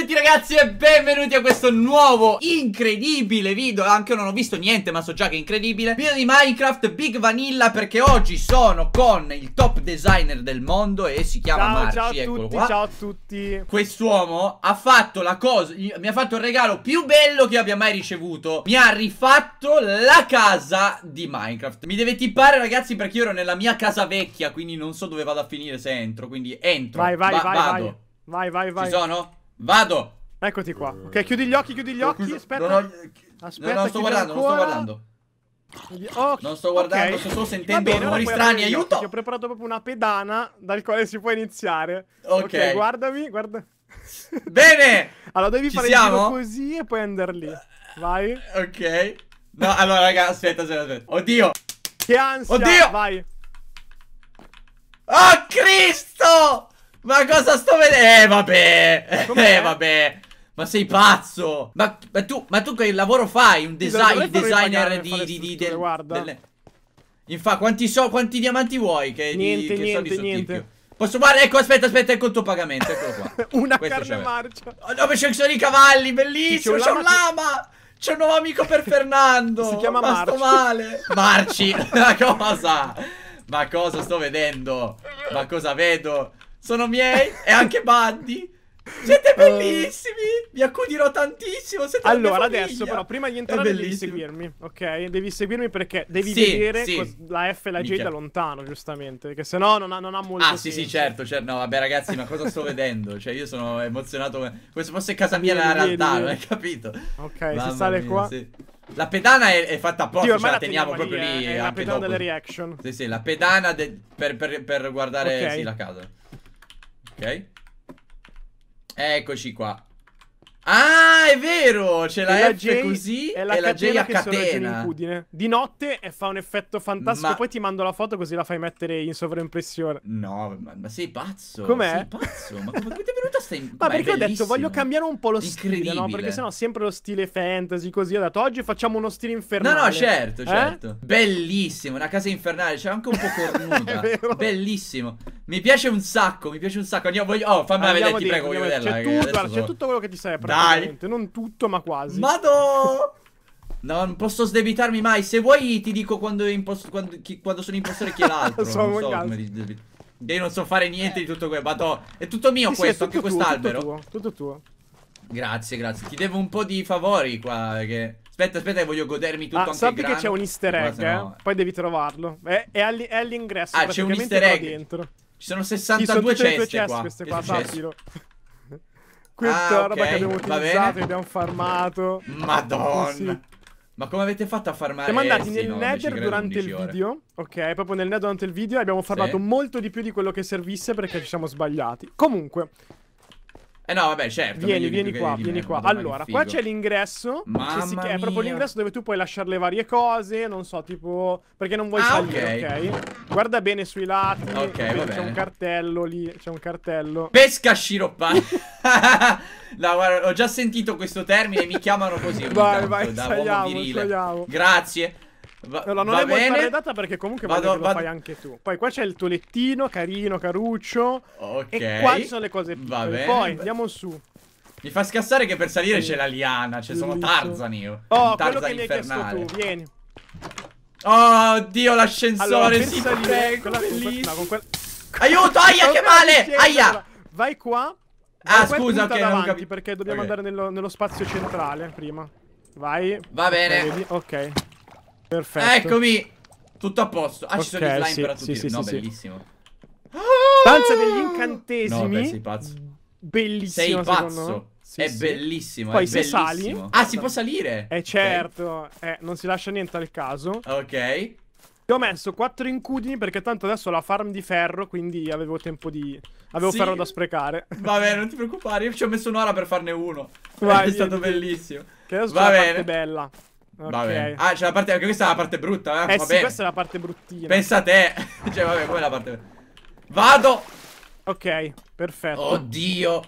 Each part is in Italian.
tutti ragazzi e benvenuti a questo nuovo incredibile video Anche io non ho visto niente ma so già che è incredibile Video di Minecraft Big Vanilla perché oggi sono con il top designer del mondo e si chiama ciao, Marci Ciao a eccolo tutti, qua. ciao a tutti Quest'uomo ha fatto la cosa, mi ha fatto il regalo più bello che abbia mai ricevuto Mi ha rifatto la casa di Minecraft Mi deve tippare ragazzi perché io ero nella mia casa vecchia Quindi non so dove vado a finire se entro Quindi entro Vai vai Va vai, vai Vai, vai, vai. Ci sono? Vado. Eccoti qua. Ok, chiudi gli occhi, chiudi gli occhi. Aspetta. Non no, no, sto guardando, non sto guardando. Oh, non sto guardando, okay. sto sentendo bene, rumori strani, aiuto! Ti ho preparato proprio una pedana dal quale si può iniziare. Ok. okay guardami, guarda. Bene! allora devi Ci fare siamo? così e poi andare lì. Vai. Ok. No, allora raga, aspetta, aspetta, aspetta. Oddio! Che ansia! Oddio! Vai! Oh, Cristo! Ma cosa sto vedendo? Eh, vabbè. Eh, eh, vabbè. Ma sei pazzo! Ma, ma, tu, ma tu che lavoro fai? Un design, designer di... di, di del, guarda. Delle... Infatti, quanti, so, quanti diamanti vuoi che, niente, di, che niente, so di niente. Posso fare? Ecco, aspetta, aspetta, ecco il tuo pagamento, eccolo qua. Una Questo carne marcia. Oh, no, ma ci sono i cavalli, bellissimo, c'è un lama! C'è un nuovo amico per Fernando! si chiama ma Marci. sto male! Marci, ma cosa? Ma cosa sto vedendo? Ma cosa vedo? sono miei e anche Buddy. Siete eh. bellissimi! Vi accudirò tantissimo! Siete allora, adesso, però, prima di entrare, devi seguirmi, ok? Devi seguirmi perché devi sì, vedere sì. la F e la J Minchia. da lontano, giustamente. Perché se no non ha, molto Ah, senso. sì, sì, certo, certo. No, vabbè, ragazzi, ma cosa sto vedendo? Cioè, io sono emozionato come, se fosse casa mia la realtà, non hai capito? Ok, Mamma si sale mia, qua. Sì. La pedana è, è fatta apposta, cioè la teniamo, teniamo lì, proprio lì. Eh. È la pedana dopo. delle reaction. Sì, sì, la pedana per, per, per guardare okay. sì, la casa. Ok. Eccoci qua. Ah, è vero! C'è la, la F J così e la, e la J a catena. Di notte e fa un effetto fantastico. Ma... Poi ti mando la foto così la fai mettere in sovraimpressione. No, ma, ma sei pazzo. Com'è? Sei pazzo. ma come ti è venuta sta in... Ma, ma perché ho detto voglio cambiare un po' lo stile, no? Perché sennò sempre lo stile fantasy così. Ho detto oggi facciamo uno stile infernale. No, no, certo, eh? certo. Eh? Bellissimo, una casa infernale. C'è anche un po' cornuta. Bellissimo. Mi piace un sacco, mi piace un sacco. Andiamo, voglio... Oh, fammi vedere, ti prego, voglio vederla. C'è tutto, guarda, c'è tutto quello che ti serve, Dai. Non tutto, ma quasi. Madò! non posso sdebitarmi mai. Se vuoi ti dico quando, quando, chi, quando sono impostore chi è l'altro. so, non so come ti Io non so fare niente di tutto questo. Madò, è tutto mio sì, questo, sì, tutto anche quest'albero. Tutto, tutto tuo, Grazie, grazie. Ti devo un po' di favori qua, perché... Aspetta, aspetta, voglio godermi tutto ah, anche sappi che c'è un easter egg, eh? No. Poi devi trovarlo. È, è all'ingresso, ah, c'è un easter egg. dentro. Ci sono 62 sì, sono ceste, ceste qua. queste qua, sappilo. Questa ah, è la roba okay. che abbiamo utilizzato, che abbiamo farmato. Madonna. Sì. Ma come avete fatto a farmare? Siamo andati nel sì, no, nether durante il ore. video Ok, proprio nel nether durante il video Abbiamo farmato sì. molto di più di quello che servisse Perché ci siamo sbagliati Comunque eh no, vabbè, certo. Vieni, vieni qua, vieni qua. Allora, qua c'è l'ingresso. Ma È proprio l'ingresso dove tu puoi lasciare le varie cose, non so, tipo... Perché non vuoi ah, salire, ok? Guarda bene sui lati. Ok, va C'è un cartello lì, c'è un cartello. Pesca sciroppa. no, guarda, ho già sentito questo termine, mi chiamano così. vai, vai, saliamo, saliamo. Grazie. Va, no, non va è bene. molto arredata perché comunque vado, vado, lo fai anche tu. Poi qua c'è il tuo lettino, carino, caruccio. Ok. E qua ci sono le cose più. Bene, Poi andiamo su. Mi fa scassare che per salire sì. c'è la liana, cioè sono Tarzani io. Oh, Tarzan quello che infernale. gli hai chiesto tu, vieni. Oh, Dio, l'ascensore, allora, si prego, quella, bellissima. Con quella... Aiuto, aia, che male, aia. Vai qua. Ah, scusa, ok, davanti, non capi... perché dobbiamo okay. andare nello, nello, spazio centrale prima. Vai. Va bene. Ok. Perfetto. Eccomi. Tutto a posto. Ah, okay, ci sono i slime sì, per Sì, sì, no, sì, bellissimo. Stanza ah! degli incantesimi. No, beh, sei pazzo. Bellissimo. Sei pazzo. Sì, è sì. bellissimo. Poi è se bellissimo. sali. Ah, ah si può salire. Eh, certo. Okay. Eh, non si lascia niente al caso. Ok. Ti ho messo quattro incudini perché tanto adesso ho la farm di ferro, quindi avevo tempo di... Avevo sì. ferro da sprecare. Vabbè, non ti preoccupare, io ci ho messo un'ora per farne uno. Vai, è stato bellissimo. Che adesso Va c'è la bene. parte bella. Okay. Vabbè. Ah, c'è la parte. Anche questa è la parte brutta, eh? Eh vabbè. sì, questa è la parte bruttina. Pensa a te. cioè, vabbè, quella è la parte. Vado! Ok, perfetto. Oddio.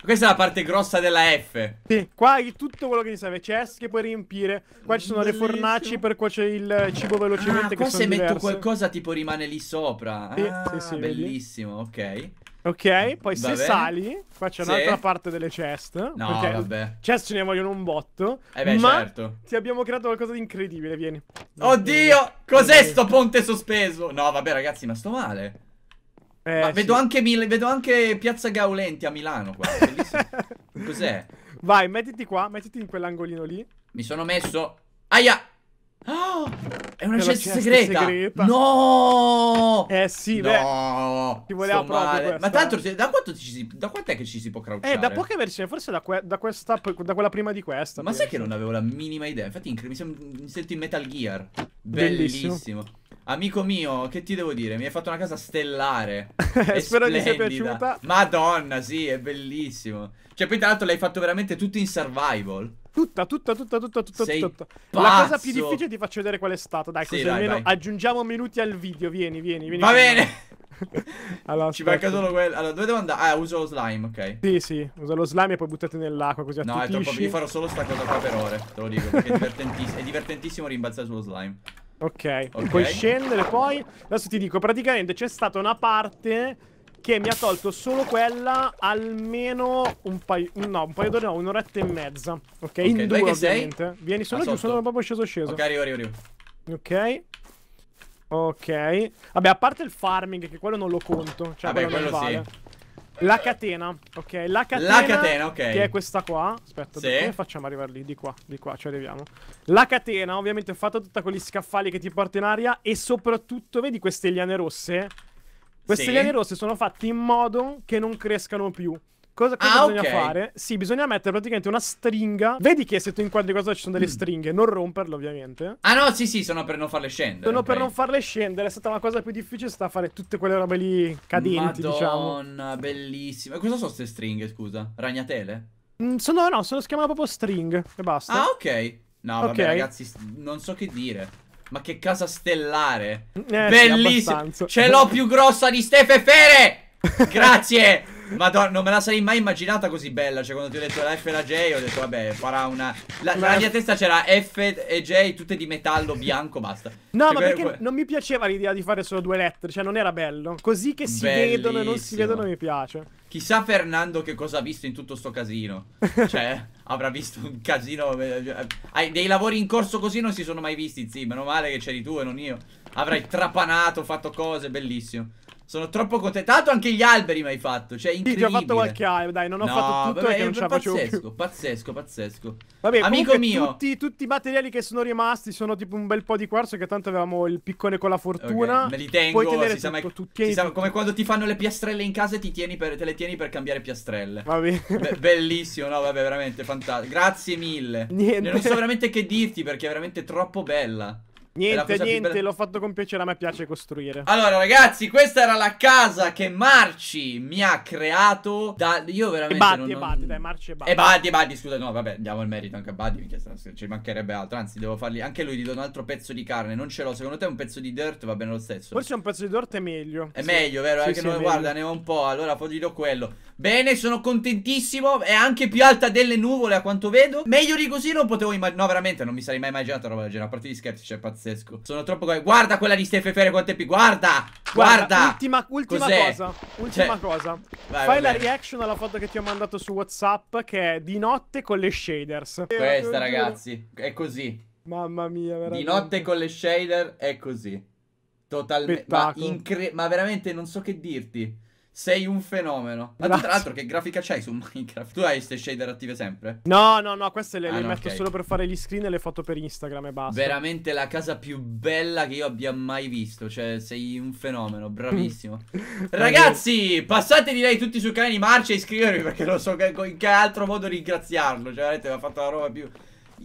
Questa è la parte grossa della F. Sì, qua è tutto quello che ti serve. Chest che puoi riempire. Qua ci sono Bellissimo. le fornaci per cuocere il cibo velocemente. Ah, qua se metto diverse. qualcosa tipo rimane lì sopra. Sì, ah, sì, sì, ah, bellissimo, vedi? ok. Ok, poi se vabbè. sali, qua c'è un'altra parte delle chest. No, vabbè. Chest ce ne vogliono un botto. Eh beh, ma certo. Ti abbiamo creato qualcosa di incredibile, vieni. Oddio, cos'è sto ponte sospeso? No, vabbè ragazzi, ma sto male. Eh, ma vedo, sì. anche vedo, anche Piazza Gaulenti a Milano qua. Cos'è? Vai, mettiti qua, mettiti in quell'angolino lì. Mi sono messo... Aia! Ah, è una cesta segreta. segreta. No! Eh sì, no. beh. Ti voleva Sto proprio questa, Ma tanto eh. da quanto si, da quant'è che ci si può crouchare? Eh, da poche versioni, forse da, que da, questa da quella prima di questa. Ma sai che non avevo la minima idea. Infatti mi, mi sento in Metal Gear. Bellissimo. Bellissimo. Amico mio, che ti devo dire? Mi hai fatto una casa stellare. Eh, spero ti sia piaciuta. Madonna, sì, è bellissimo. Cioè, poi tra l'altro l'hai fatto veramente tutto in survival. Tutta, tutta, tutta, tutta, tutta, Sei tutta. Pazzo. La cosa più difficile ti faccio vedere qual è stata. Dai, così sì, almeno vai. aggiungiamo minuti al video. Vieni, vieni, vieni. Va bene. allora, Ci manca solo quello. Allora, dove devo andare? Ah, uso lo slime, ok. Sì, sì, usa lo slime e poi buttati nell'acqua così No, è troppo. Io farò solo sta cosa qua per ore, te lo dico. Perché è divertentissimo, è divertentissimo rimbalzare sullo slime. Ok, puoi scendere poi. Adesso ti dico, praticamente c'è stata una parte che mi ha tolto solo quella almeno un paio. No, un paio d'ore, no, un'oretta e mezza. Ok, okay in due ovviamente. Sei? Vieni, solo giù, sono proprio sceso sceso. Ok, arrivo, arrivo. Ok. Ok. Vabbè, a parte il farming, che quello non lo conto. Cioè, Vabbè, quello, quello vale. sì. La catena, ok, la catena, la catena okay. che è questa qua Aspetta, sì. come facciamo ad arrivare lì? Di qua, di qua, ci arriviamo La catena, ovviamente fatta tutta con gli scaffali che ti porta in aria E soprattutto, vedi queste liane rosse? Questi sì. liane rosse sono fatti in modo che non crescano più. Cosa, cosa ah, bisogna okay. fare? Sì, bisogna mettere praticamente una stringa. Vedi che se tu inquadri cosa ci sono delle mm. stringhe, non romperle ovviamente. Ah no, sì, sì, sono per non farle scendere. Sono okay. per non farle scendere, è stata la cosa più difficile, sta a fare tutte quelle robe lì cadenti, Madonna, diciamo. Madonna, bellissima. E cosa sono queste stringhe, scusa? Ragnatele? Mm, sono, no, sono, si chiamano proprio string e basta. Ah, ok. No, okay. vabbè ragazzi, non so che dire. Ma che casa stellare. Eh, Bellissimo. Sì, Ce l'ho più grossa di Stefe Fere. Grazie. Madonna, non me la sarei mai immaginata così bella. Cioè, quando ti ho detto la F e la J, ho detto, vabbè, farà una. La, nella mia testa c'era F e J, tutte di metallo bianco, basta. No, cioè, ma perché que... non mi piaceva l'idea di fare solo due lettere, cioè, non era bello. Così che si Bellissimo. vedono e non si vedono, mi piace. Chissà Fernando che cosa ha visto in tutto sto casino. Cioè, avrà visto un casino. Eh, dei lavori in corso così non si sono mai visti, zii. Meno male che c'eri tu e non io. Avrai trapanato, fatto cose, bellissimo. Sono troppo contento. Tanto Anche gli alberi mi hai fatto. Cioè, incredibile. Sì, ti ho fatto qualche albero. Dai, non ho no, fatto tutto vabbè, perché non ce la facevo pazzesco, pazzesco, pazzesco. Vabbè, Amico mio. Tutti, tutti, i materiali che sono rimasti sono tipo un bel po' di quarzo. Che tanto avevamo il piccone con la fortuna. Okay, me li tengo. Puoi tenere si tutto, mai, tu si sa, come quando ti fanno le piastrelle in casa e ti tieni per, te le tieni per cambiare piastrelle. Vabbè. Be bellissimo, no? Vabbè, veramente fantastico. Grazie mille. Niente. Non so veramente che dirti perché è veramente troppo bella. Niente, niente, l'ho fatto con piacere, a me piace costruire. Allora, ragazzi, questa era la casa che Marci mi ha creato. Da... Io veramente. E Buddy, non, e Buddy, dai, Marci e Buddy. E Buddy, scusa, no, vabbè, diamo il merito anche a Buddy, minchia, ci mancherebbe altro. Anzi, devo fargli. Anche lui gli do un altro pezzo di carne. Non ce l'ho. Secondo te un pezzo di dirt va bene lo stesso? Forse un pezzo di dirt è meglio. È sì. meglio, vero? Sì, eh, sì, non... guarda, ne ho un po'. Allora poi gli do quello. Bene, sono contentissimo. È anche più alta delle nuvole, a quanto vedo. Meglio di così non potevo immaginare. No, veramente, non mi sarei mai immaginato roba del genere. A parte gli scherzi, c'è cioè, pazzesco pazzesco. Sono troppo... Guarda quella di Steffefere quanto è più... Guarda! Guarda! guarda ultima, ultima cosa. Ultima cioè... cosa. Vai, Fai la reaction alla foto che ti ho mandato su WhatsApp che è di notte con le shaders. Questa, ragazzi, è così. Mamma mia, veramente. Di notte con le shader è così. Totalmente. Ma, ma veramente non so che dirti. Sei un fenomeno. Ma tu, tra l'altro, che grafica c'hai su Minecraft? Tu hai queste shader attive sempre? No, no, no, queste le, ah, le no, metto okay. solo per fare gli screen e le foto per Instagram e basta. Veramente la casa più bella che io abbia mai visto. Cioè, sei un fenomeno, bravissimo. Ragazzi, passate direi tutti sul canale di Marcia e iscrivervi perché non so che, in che altro modo ringraziarlo. Cioè, avete fatto la roba più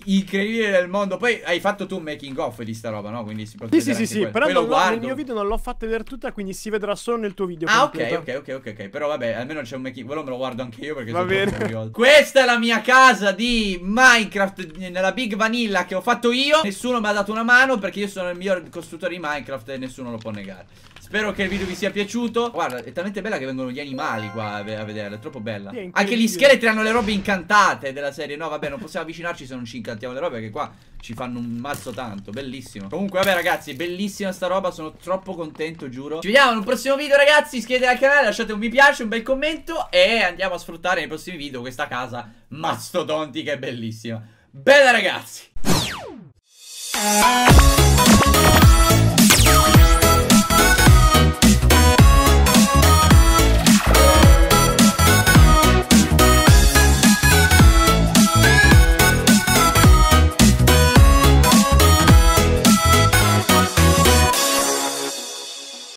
incredibile del mondo. Poi hai fatto tu un making off di sta roba, no? Quindi si può Sì, sì, sì, sì. però non, lo, nel mio video non l'ho fatta vedere tutta, quindi si vedrà solo nel tuo video. Ah, ok, ok, ok, ok, Però vabbè, almeno c'è un making quello me lo guardo anche io perché Va sono bene. Questa è la mia casa di Minecraft nella Big Vanilla che ho fatto io. Nessuno mi ha dato una mano perché io sono il miglior costruttore di Minecraft e nessuno lo può negare. Spero che il video vi sia piaciuto. Guarda, è talmente bella che vengono gli animali qua a vederla, è troppo bella. Anche gli scheletri hanno le robe incantate della serie. No, vabbè, non possiamo avvicinarci se non ci incantiamo le robe che qua ci fanno un mazzo tanto, bellissimo Comunque vabbè ragazzi, bellissima sta roba, sono troppo contento giuro Ci vediamo in un prossimo video ragazzi, iscrivetevi al canale, lasciate un mi piace, un bel commento E andiamo a sfruttare nei prossimi video questa casa mastodontica e bellissima Bella ragazzi